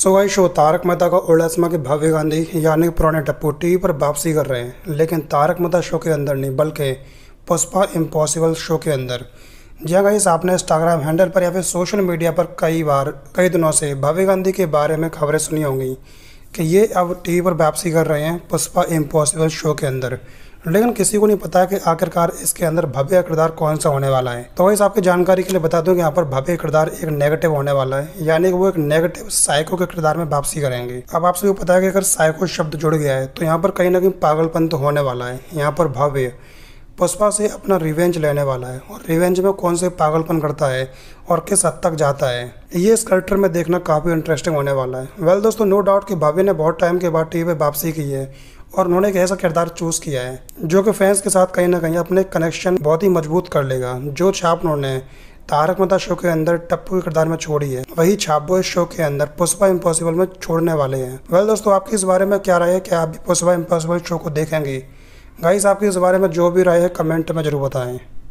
सो वही शो तारक मेहता का ओल्ड के भव्य गांधी यानी पुराने टप्पू टीवी पर वापसी कर रहे हैं लेकिन तारक मेहता शो के अंदर नहीं बल्कि पुष्पा इम्पॉसिबल शो के अंदर जी हाँ गाइस आपने इंस्टाग्राम हैंडल पर या फिर सोशल मीडिया पर कई बार कई दिनों से भव्य गांधी के बारे में खबरें सुनी होंगी कि ये अब टीवी पर वापसी कर रहे हैं पुष्पा इम्पॉसिबल शो के अंदर लेकिन किसी को नहीं पता कि आखिरकार इसके अंदर भव्य किरदार कौन सा होने वाला है तो वही आपकी जानकारी के लिए बता दूं कि यहाँ पर भव्य किरदार एक नेगेटिव होने वाला है यानी कि वो एक नेगेटिव साइको के किरदार में वापसी करेंगे अब आप सभी को पता है कि अगर साइको शब्द जुड़ गया है तो यहाँ पर कहीं ना कहीं पागलपन तो होने वाला है यहाँ पर भव्य पुष्पा से अपना रिवेंज लेने वाला है और रिवेंज में कौन से पागलपन करता है और किस हद तक जाता है ये इस करेक्टर में देखना काफ़ी इंटरेस्टिंग होने वाला है वेल well, दोस्तों नो डाउट कि भाभी ने बहुत टाइम के बाद टीवी पे वापसी की है और उन्होंने एक ऐसा किरदार चूज़ किया है जो कि फैंस के साथ कहीं ना कहीं अपने कनेक्शन बहुत ही मजबूत कर लेगा जो छाप उन्होंने तारक मेहता शो के अंदर टप्पू के किरदार में छोड़ी है वही वो इस शो के अंदर पुष्पा इम्पॉसिबल में छोड़ने वाले हैं वेल well, दोस्तों आपकी इस बारे में क्या राय है क्या आप भी पुष्पा इम्पॉसिबल शो को देखेंगे गाइस आपकी इस बारे में जो भी राय है कमेंट में जरूर बताएं